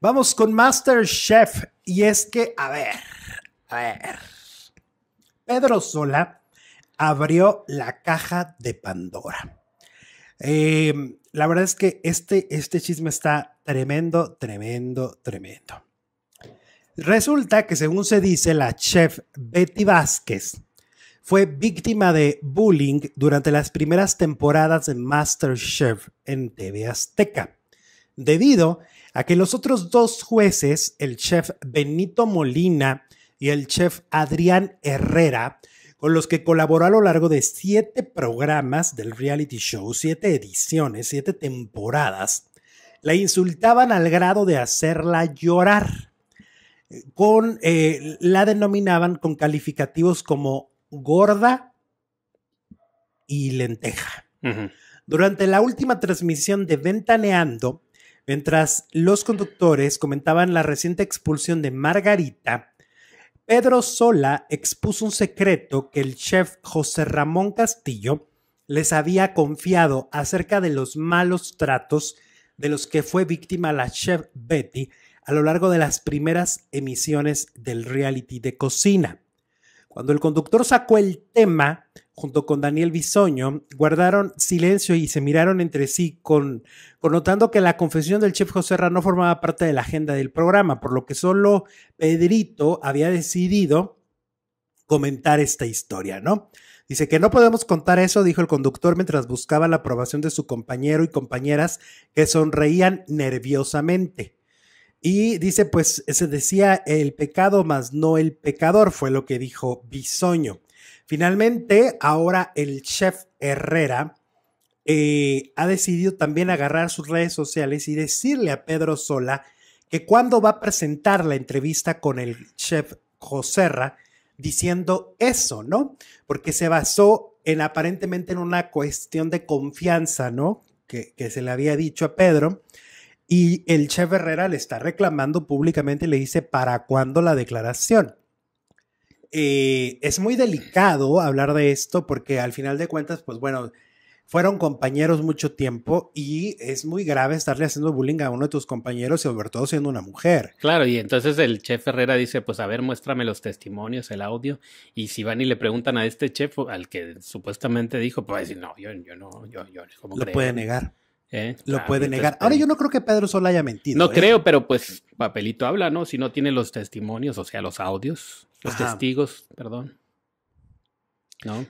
Vamos con MasterChef. Y es que, a ver, a ver. Pedro Sola abrió la caja de Pandora. Eh, la verdad es que este, este chisme está tremendo, tremendo, tremendo. Resulta que, según se dice, la chef Betty Vázquez fue víctima de bullying durante las primeras temporadas de MasterChef en TV Azteca debido a que los otros dos jueces, el chef Benito Molina y el chef Adrián Herrera, con los que colaboró a lo largo de siete programas del reality show, siete ediciones, siete temporadas, la insultaban al grado de hacerla llorar. Con, eh, la denominaban con calificativos como gorda y lenteja. Durante la última transmisión de Ventaneando, Mientras los conductores comentaban la reciente expulsión de Margarita, Pedro Sola expuso un secreto que el chef José Ramón Castillo les había confiado acerca de los malos tratos de los que fue víctima la chef Betty a lo largo de las primeras emisiones del reality de cocina. Cuando el conductor sacó el tema, junto con Daniel Bisoño, guardaron silencio y se miraron entre sí, con, connotando que la confesión del chef José no formaba parte de la agenda del programa, por lo que solo Pedrito había decidido comentar esta historia, ¿no? Dice que no podemos contar eso, dijo el conductor mientras buscaba la aprobación de su compañero y compañeras que sonreían nerviosamente. Y dice, pues se decía el pecado más no el pecador, fue lo que dijo Bisoño. Finalmente, ahora el chef Herrera eh, ha decidido también agarrar sus redes sociales y decirle a Pedro Sola que cuando va a presentar la entrevista con el chef Joserra, diciendo eso, ¿no? Porque se basó en aparentemente en una cuestión de confianza, ¿no? Que, que, se le había dicho a Pedro. Y el chef Herrera le está reclamando públicamente le dice, ¿para cuándo la declaración? eh, es muy delicado hablar de esto porque al final de cuentas, pues bueno, fueron compañeros mucho tiempo y es muy grave estarle haciendo bullying a uno de tus compañeros, y sobre todo siendo una mujer. Claro, y entonces el chef Herrera dice, pues a ver, muéstrame los testimonios, el audio, y si van y le preguntan a este chef, al que supuestamente dijo, pues va a decir, no, yo, yo no, yo, yo, ¿cómo Lo puede negar. ¿Eh? Lo ah, puede negar. Pues, Ahora yo no creo que Pedro Sola haya mentido. No ¿eh? creo, pero pues papelito habla, ¿no? Si no tiene los testimonios, o sea, los audios, los testigos, perdón. ¿No?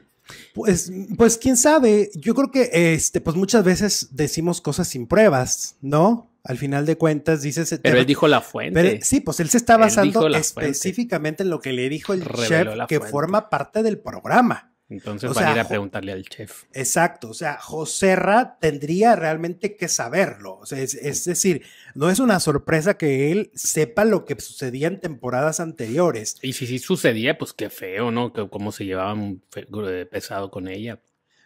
Pues, pues quién sabe, yo creo que este, pues muchas veces decimos cosas sin pruebas, ¿no? Al final de cuentas dices... Eh, Pero él dijo la fuente. Pero, sí, pues él se está basando específicamente en lo que le dijo el Reveló que forma parte del programa. Entonces van a ir a preguntarle al chef. Exacto, o sea, Joserra tendría realmente que saberlo. O sea, es, decir, no es una sorpresa que él sepa lo que sucedía en temporadas anteriores. Y si sí si sucedía, pues qué feo, ¿no? Que, cómo se llevaban pesado con ella.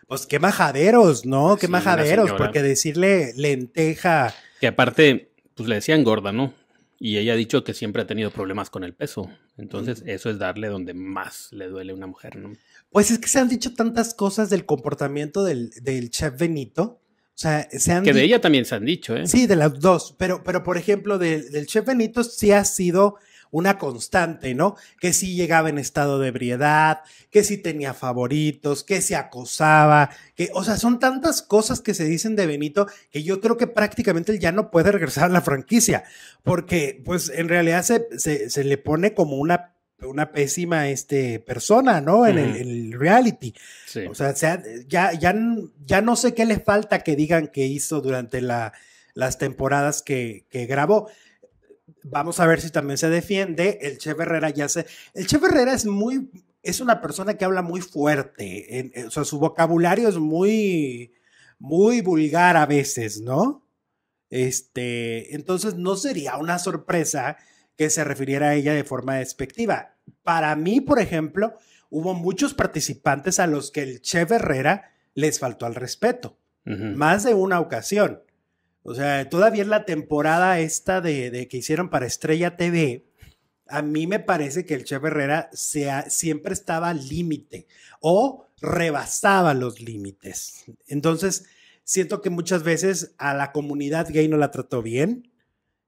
Pues qué majaderos, ¿no? Qué majaderos, porque decirle lenteja. Que aparte, pues le decían gorda, ¿no? Y ella ha dicho que siempre ha tenido problemas con el peso. Entonces, eso es darle donde más le duele a una mujer, ¿no? Pues es que se han dicho tantas cosas del comportamiento del, chef Benito. O sea, se han. Que de ella también se han dicho, ¿eh? Sí, de las dos. Pero, pero por ejemplo, del chef Benito sí ha sido una constante, ¿no? Que si llegaba en estado de ebriedad, que si tenía favoritos, que se acosaba, que, o sea, son tantas cosas que se dicen de Benito que yo creo que prácticamente él ya no puede regresar a la franquicia, porque pues en realidad se, se, le pone como una una pésima este, persona, ¿no? En, el, reality. O sea, sea ya, ya, ya, no sé qué le falta que digan que hizo durante la, las temporadas que, que grabó. Vamos a ver si también se defiende. El Chef Herrera ya se. El Chef Herrera es muy. Es una persona que habla muy fuerte. Eh, o sea, su vocabulario es muy. Muy vulgar a veces, ¿no? Este. Entonces, no sería una sorpresa que se refiriera a ella de forma despectiva. Para mí, por ejemplo, hubo muchos participantes a los que el Chef Herrera les faltó al respeto. Más de una ocasión. O sea, todavía en la temporada esta de, que hicieron para Estrella TV, a mí me parece que el Chef Herrera siempre estaba al límite o rebasaba los límites. Entonces, siento que muchas veces a la comunidad gay no la trató bien.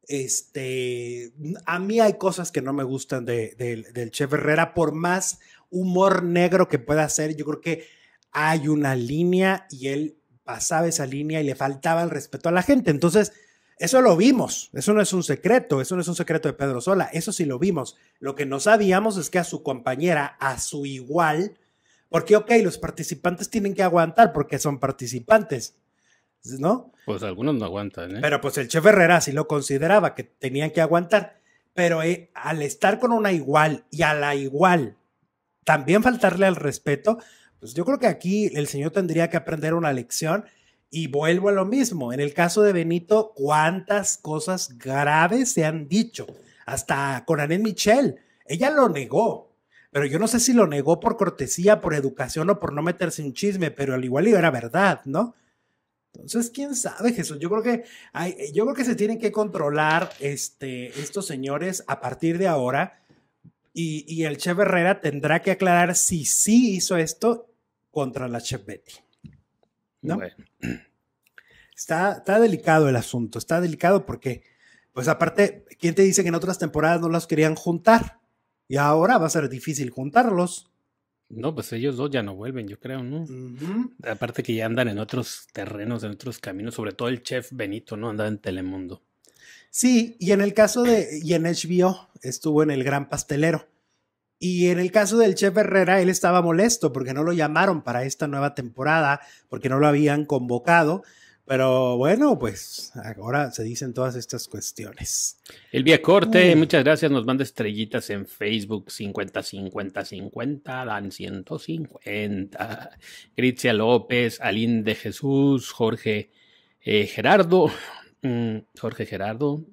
Este, a mí hay cosas que no me gustan del Chef Herrera, por más humor negro que pueda hacer, yo creo que hay una línea y él pasaba esa línea y le faltaba el respeto a la gente. Entonces, eso lo vimos, eso no es un secreto, eso no es un secreto de Pedro Sola, eso sí lo vimos. Lo que no sabíamos es que a su compañera, a su igual, porque, ok, los participantes tienen que aguantar porque son participantes, ¿no? Pues algunos no aguantan, ¿eh? Pero pues el chef Herrera sí lo consideraba que tenían que aguantar, pero eh, al estar con una igual y a la igual, también faltarle al respeto, pues, yo creo que aquí el señor tendría que aprender una lección y vuelvo a lo mismo. En el caso de Benito, cuántas cosas graves se han dicho. Hasta con Anel Michel, ella lo negó. Pero yo no sé si lo negó por cortesía, por educación o por no meterse en chisme, pero al igual era verdad, ¿no? Entonces, quién sabe, Jesús. Yo creo que yo creo que se tienen que controlar este, estos señores a partir de ahora. Y, y el chef Herrera tendrá que aclarar si sí hizo esto contra la Chef Betty. ¿no? Está, delicado el asunto, está delicado porque, pues aparte, ¿quién te dice que en otras temporadas no las querían juntar? Y ahora va a ser difícil juntarlos. No, pues ellos dos ya no vuelven, yo creo, ¿no? Aparte que ya andan en otros terrenos, en otros caminos, sobre todo el chef Benito, ¿no? Andaba en Telemundo. Sí, y en el caso de, y en HBO, estuvo en El Gran Pastelero. Y en el caso del chef Herrera, él estaba molesto porque no lo llamaron para esta nueva temporada, porque no lo habían convocado. Pero bueno, pues ahora se dicen todas estas cuestiones. El Corte, muchas gracias. Nos manda estrellitas en Facebook 50, 50, 50, Dan 150. Gritzia López, Alín de Jesús, Jorge eh, Gerardo, mm, Jorge Gerardo,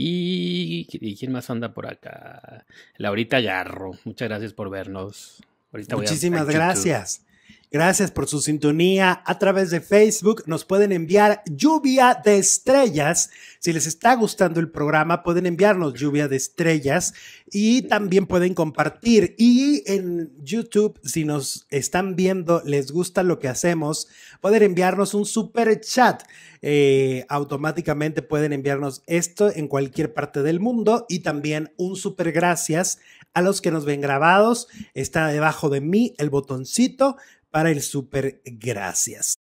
¿Y, quién más anda por acá? Laurita Garro, muchas gracias por vernos. Muchísimas gracias. Gracias por su sintonía. A través de Facebook nos pueden enviar lluvia de estrellas. Si les está gustando el programa, pueden enviarnos lluvia de estrellas y también pueden compartir. Y en YouTube, si nos están viendo, les gusta lo que hacemos, pueden enviarnos un super chat. Eh, automáticamente pueden enviarnos esto en cualquier parte del mundo y también un super gracias a los que nos ven grabados. Está debajo de mí el botoncito para el super gracias.